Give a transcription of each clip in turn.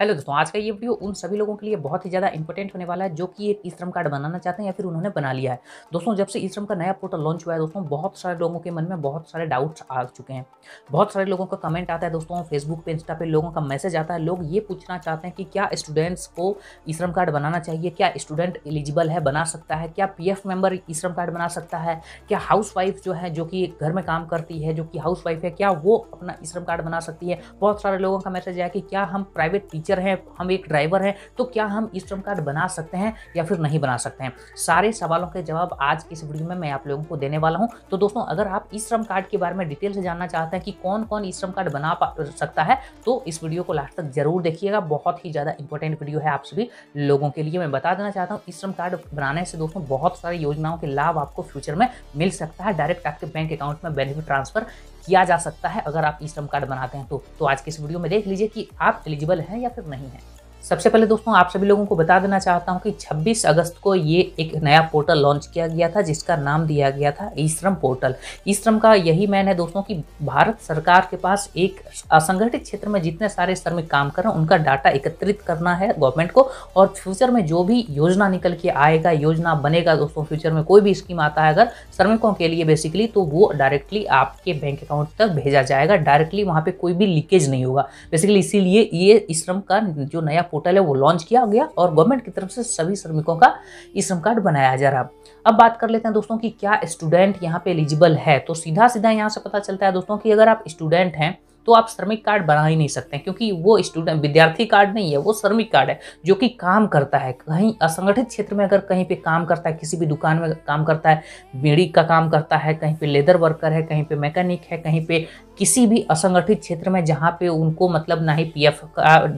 hello दोस्तों आज का ये वीडियो उन सभी लोगों के लिए बहुत ही ज़्यादा इंपॉर्टेंट होने वाला है जो कि एक ई श्रम कार्ड बनाना चाहते हैं या फिर उन्होंने बना लिया है दोस्तों जब से ई श्रम का नया पोर्टल लॉन्च हुआ है दोस्तों बहुत सारे लोगों के मन में बहुत सारे डाउट्स आ चुके हैं बहुत सारे लोगों का कमेंट आता है दोस्तों फेसबुक पे इंस्टा पे लोगों का मैसेज आता है लोग ये पूछना चाहते हैं कि क्या स्टूडेंट्स को ई श्रम कार्ड बनाना चाहिए क्या स्टूडेंट एलिजिबल है बना सकता है क्या पी मेंबर ई श्रम कार्ड बना सकता है क्या हाउस वाइफ जो है जो कि घर में काम करती है जो कि हाउस वाइफ है क्या वो अपना ई श्रम कार्ड बना सकती है बहुत सारे लोगों का मैसेज आया कि क्या हम प्राइवेट टीचर टीचर हैं हम एक ड्राइवर हैं तो क्या हम ई श्रम कार्ड बना सकते हैं या फिर नहीं बना सकते हैं सारे सवालों के जवाब आज इस वीडियो में मैं आप लोगों को देने वाला हूँ तो दोस्तों अगर आप ई श्रम कार्ड के बारे में डिटेल से जानना चाहते हैं कि कौन कौन ई श्रम कार्ड बना सकता है तो इस वीडियो को लास्ट तक जरूर देखिएगा बहुत ही ज़्यादा इंपॉर्टेंट वीडियो है आप सभी लोगों के लिए मैं बता देना चाहता हूँ ई श्रम कार्ड बनाने से दोस्तों बहुत सारी योजनाओं के लाभ आपको फ्यूचर में मिल सकता है डायरेक्ट आपके बैंक अकाउंट में बेनिफिट ट्रांसफर किया जा सकता है अगर आप ई श्रम कार्ड बनाते हैं तो, तो आज के इस वीडियो में देख लीजिए कि आप एलिजिबल हैं या फिर नहीं है सबसे पहले दोस्तों आप सभी लोगों को बता देना चाहता हूं कि 26 अगस्त को ये एक नया पोर्टल लॉन्च किया गया था जिसका नाम दिया गया था ई श्रम पोर्टल ई श्रम का यही मैन है दोस्तों कि भारत सरकार के पास एक असंगठित क्षेत्र में जितने सारे श्रमिक काम कर रहे हैं उनका डाटा एकत्रित करना है गवर्नमेंट को और फ्यूचर में जो भी योजना निकल के आएगा योजना बनेगा दोस्तों फ्यूचर में कोई भी स्कीम आता है अगर श्रमिकों के लिए बेसिकली तो वो डायरेक्टली आपके बैंक अकाउंट तक भेजा जाएगा डायरेक्टली वहाँ पर कोई भी लीकेज नहीं होगा बेसिकली इसीलिए ये ई श्रम का जो नया पोर्टल है वो लॉन्च किया गया और गवर्नमेंट की तरफ से सभी श्रमिकों का ई श्रम कार्ड बनाया जा रहा अब बात कर लेते हैं दोस्तों कि क्या स्टूडेंट यहाँ पे एलिजिबल है तो सीधा सीधा यहाँ से पता चलता है दोस्तों कि अगर आप स्टूडेंट हैं तो आप श्रमिक कार्ड बना ही नहीं सकते क्योंकि वो स्टूडेंट विद्यार्थी कार्ड नहीं है वो श्रमिक कार्ड है जो कि काम करता है कहीं असंगठित क्षेत्र में अगर कहीं पे काम करता है किसी भी दुकान में काम करता है बेड़ी का काम करता है कहीं पे लेदर वर्कर है कहीं पे मैकेनिक है कहीं पे किसी भी असंगठित क्षेत्र में जहाँ पे उनको मतलब ना ही पी का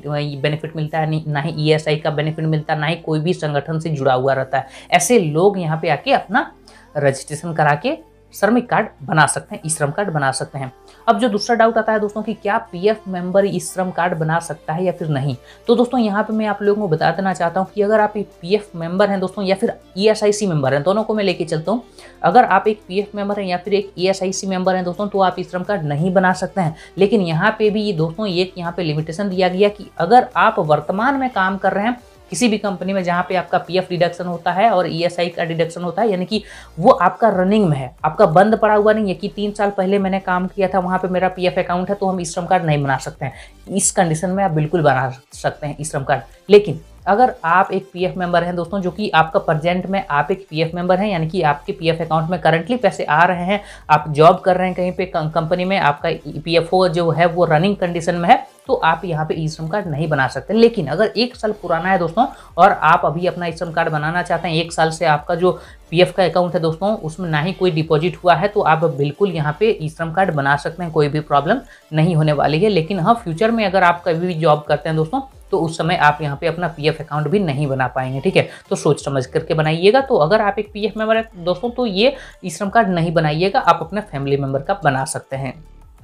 बेनिफिट मिलता है ना ही ई e का बेनिफिट मिलता है ना ही कोई भी संगठन से जुड़ा हुआ रहता है ऐसे लोग यहाँ पे आके अपना रजिस्ट्रेशन करा के श्रमिक कार्ड बना सकते हैं श्रम कार्ड बना सकते हैं अब जो दूसरा डाउट आता है दोस्तों कि क्या पीएफ मेंबर ई श्रम कार्ड बना सकता है या फिर नहीं तो दोस्तों यहाँ पे मैं आप लोगों को बता देना चाहता हूँ कि अगर आप एक पीएफ मेंबर हैं दोस्तों या फिर ईएसआईसी e मेंबर हैं दोनों को मैं लेके चलता हूँ अगर आप एक एफ मेंबर हैं या फिर एक ईएसआईसी e मेंबर हैं दोस्तों तो आप श्रम कार्ड नहीं बना सकते हैं लेकिन यहाँ पे भी दोस्तों एक यहाँ पे लिमिटेशन दिया गया कि अगर आप वर्तमान में काम कर रहे हैं किसी भी कंपनी में जहाँ पे आपका पीएफ डिडक्शन होता है और ईएसआई e का डिडक्शन होता है यानी कि वो आपका रनिंग में है आपका बंद पड़ा हुआ नहीं है कि तीन साल पहले मैंने काम किया था वहाँ पे मेरा पीएफ अकाउंट है तो हम ई श्रम कार्ड नहीं बना सकते हैं इस कंडीशन में आप बिल्कुल बना सकते हैं ई श्रम कार्ड लेकिन अगर आप एक पीएफ मेंबर हैं दोस्तों जो कि आपका प्रजेंट में आप एक पीएफ मेंबर हैं यानी कि आपके पीएफ अकाउंट में करंटली पैसे आ रहे हैं आप जॉब कर रहे हैं कहीं पे कंपनी में आपका ओ जो है वो रनिंग कंडीशन में है तो आप यहाँ पे ई श्रम कार्ड नहीं बना सकते लेकिन अगर एक साल पुराना है दोस्तों और आप अभी अपना ई श्रम कार्ड बनाना चाहते हैं एक साल से आपका जो पी का अकाउंट है दोस्तों उसमें ना ही कोई डिपॉजिट हुआ है तो आप बिल्कुल यहाँ पे ई श्रम कार्ड बना सकते हैं कोई भी प्रॉब्लम नहीं होने वाली है लेकिन हाँ फ्यूचर में अगर आप कभी भी जॉब करते हैं दोस्तों तो उस समय आप यहाँ पे अपना पी अकाउंट भी नहीं बना पाएंगे ठीक है तो सोच समझ करके बनाइएगा तो अगर आप एक पीएफ मेंबर हैं दोस्तों तो ये ई श्रम कार्ड नहीं बनाइएगा आप अपने फैमिली मेम्बर का बना सकते हैं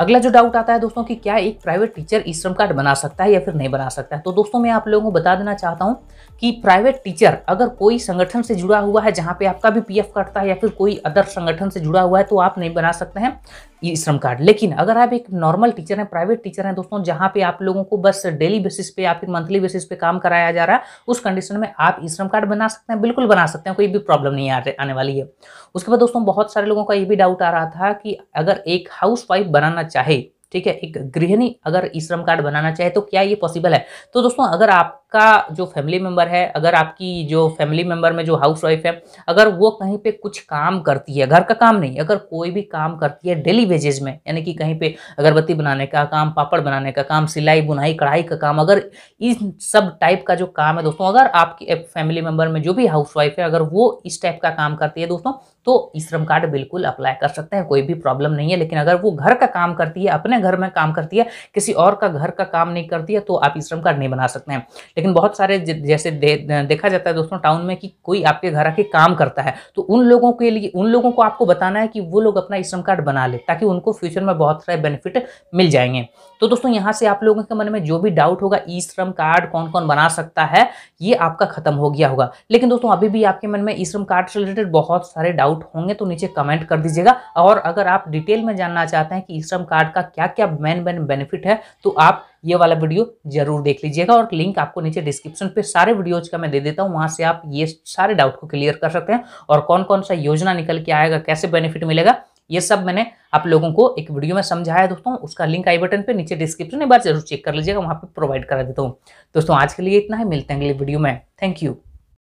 अगला जो डाउट आता है दोस्तों कि क्या एक प्राइवेट टीचर ई श्रम कार्ड बना सकता है या फिर नहीं बना सकता है तो दोस्तों मैं आप लोगों को बता देना चाहता हूँ कि प्राइवेट टीचर अगर कोई संगठन से जुड़ा हुआ है जहां पे आपका भी पीएफ कटता है या फिर कोई अदर संगठन से जुड़ा हुआ है तो आप नहीं बना सकते हैं ये श्रम कार्ड लेकिन अगर आप एक नॉर्मल टीचर हैं प्राइवेट टीचर हैं दोस्तों जहां पे आप लोगों को बस डेली बेसिस पे या फिर मंथली बेसिस पे काम कराया जा रहा है उस कंडीशन में आप ई श्रम कार्ड बना सकते हैं बिल्कुल बना सकते हैं कोई भी प्रॉब्लम नहीं आ आने वाली है उसके बाद दोस्तों बहुत सारे लोगों का ये भी डाउट आ रहा था कि अगर एक हाउस वाइफ बनाना चाहे ठीक है एक गृहिणी अगर ई श्रम कार्ड बनाना चाहे तो क्या ये पॉसिबल है तो दोस्तों अगर आपका जो फैमिली मेम्बर है अगर आपकी जो फैमिली मेम्बर में जो हाउस वाइफ है अगर वो कहीं पे कुछ काम करती है घर का काम नहीं अगर कोई भी काम करती है डेली वेजेज में यानी कि कहीं पर अगरबत्ती बनाने का काम पापड़ बनाने का काम सिलाई बुनाई कढ़ाई का काम अगर इस सब टाइप का जो काम है दोस्तों अगर आपकी फैमिली मेंबर में जो भी हाउस वाइफ है अगर वो इस टाइप का काम करती है दोस्तों तो ई श्रम कार्ड बिल्कुल अप्लाई कर सकते हैं कोई भी प्रॉब्लम नहीं है लेकिन अगर वो घर का काम करती है अपने घर में काम करती है किसी और का घर का काम नहीं करती है तो आप ई श्रम कार्ड नहीं बना सकते हैं लेकिन बहुत सारे जैसे देखा जाता है दोस्तों टाउन में कि कोई आपके घर आके काम करता है तो उन लोगों के लिए उन लोगों को आपको बताना है कि वो लोग अपना ई श्रम कार्ड बना ले ताकि उनको फ्यूचर में बहुत सारे बेनिफिट मिल जाएंगे तो दोस्तों यहाँ से आप लोगों के मन में जो भी डाउट होगा ई श्रम कार्ड कौन कौन बना सकता है ये आपका खत्म हो गया होगा लेकिन दोस्तों अभी भी आपके मन में ई श्रम कार्ड से रिलेटेड बहुत सारे डाउट होंगे तो नीचे कमेंट कर दीजिएगा और अगर आप डिटेल में जानना चाहते हैं कि ई श्रम कार्ड का क्या क्या क्या मैन मैन बेनिफिट है तो आप ये वाला वीडियो जरूर देख लीजिएगा और लिंक आपको नीचे डिस्क्रिप्शन पे सारे वीडियोज का मैं दे देता हूँ वहाँ से आप ये सारे डाउट को क्लियर कर सकते हैं और कौन कौन सा योजना निकल के आएगा कैसे बेनिफिट मिलेगा ये सब मैंने आप लोगों को एक वीडियो में समझाया दोस्तों उसका लिंक आई बटन पे नीचे डिस्क्रिप्शन एक बार जरूर चेक कर लीजिएगा वहाँ पे प्रोवाइड करा देता हूँ दोस्तों आज के लिए इतना ही है मिलते हैं अगले वीडियो में थैंक यू